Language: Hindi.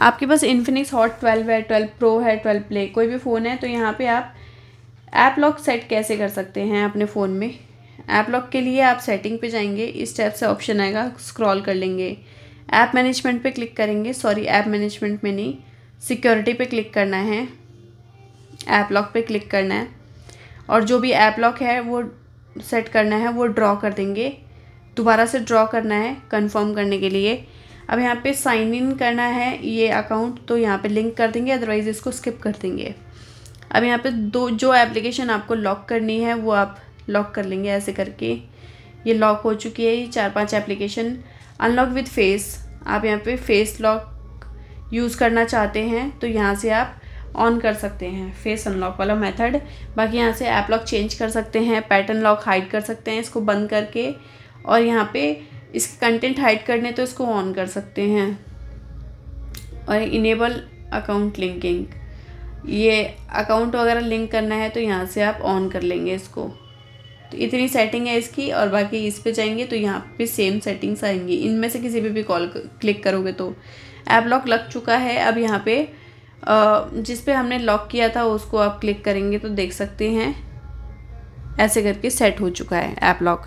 आपके पास इन्फिनिक्स हॉट ट्वेल्व है ट्वेल्व प्रो है ट्वेल्व प्ले कोई भी फ़ोन है तो यहाँ पे आप ऐप लॉक सेट कैसे कर सकते हैं अपने फ़ोन में ऐप लॉक के लिए आप सेटिंग पे जाएंगे इस टाइप से ऑप्शन आएगा स्क्रॉल कर लेंगे ऐप मैनेजमेंट पे क्लिक करेंगे सॉरी ऐप मैनेजमेंट में नहीं सिक्योरिटी पे क्लिक करना है ऐप लॉक पे क्लिक करना है और जो भी ऐप लॉक है वो सेट करना है वो ड्रॉ कर देंगे दोबारा से ड्रॉ करना है कन्फर्म करने के लिए अब यहाँ पे साइन इन करना है ये अकाउंट तो यहाँ पे लिंक कर देंगे अदरवाइज़ इसको स्किप कर देंगे अब यहाँ पे दो जो एप्लीकेशन आपको लॉक करनी है वो आप लॉक कर लेंगे ऐसे करके ये लॉक हो चुकी है ये चार पांच एप्लीकेशन अनलॉक विद फेस आप यहाँ पे फेस लॉक यूज़ करना चाहते हैं तो यहाँ से आप ऑन कर सकते हैं फेस अनलॉक वाला मेथड बाकी यहाँ से ऐप लॉक चेंज कर सकते हैं पैटर्न लॉक हाइड कर सकते हैं इसको बंद करके और यहाँ पे इस कंटेंट हाइड करने तो इसको ऑन कर सकते हैं और इनेबल अकाउंट लिंकिंग ये अकाउंट वगैरह लिंक करना है तो यहाँ से आप ऑन कर लेंगे इसको तो इतनी सेटिंग है इसकी और बाकी इस पे जाएंगे तो यहाँ पे सेम सेटिंग्स आएंगी इनमें से किसी पे भी कॉल क्लिक करोगे तो ऐप लॉक लग चुका है अब यहाँ पे जिस पे हमने लॉक किया था उसको आप क्लिक करेंगे तो देख सकते हैं ऐसे करके सेट हो चुका है ऐप लॉक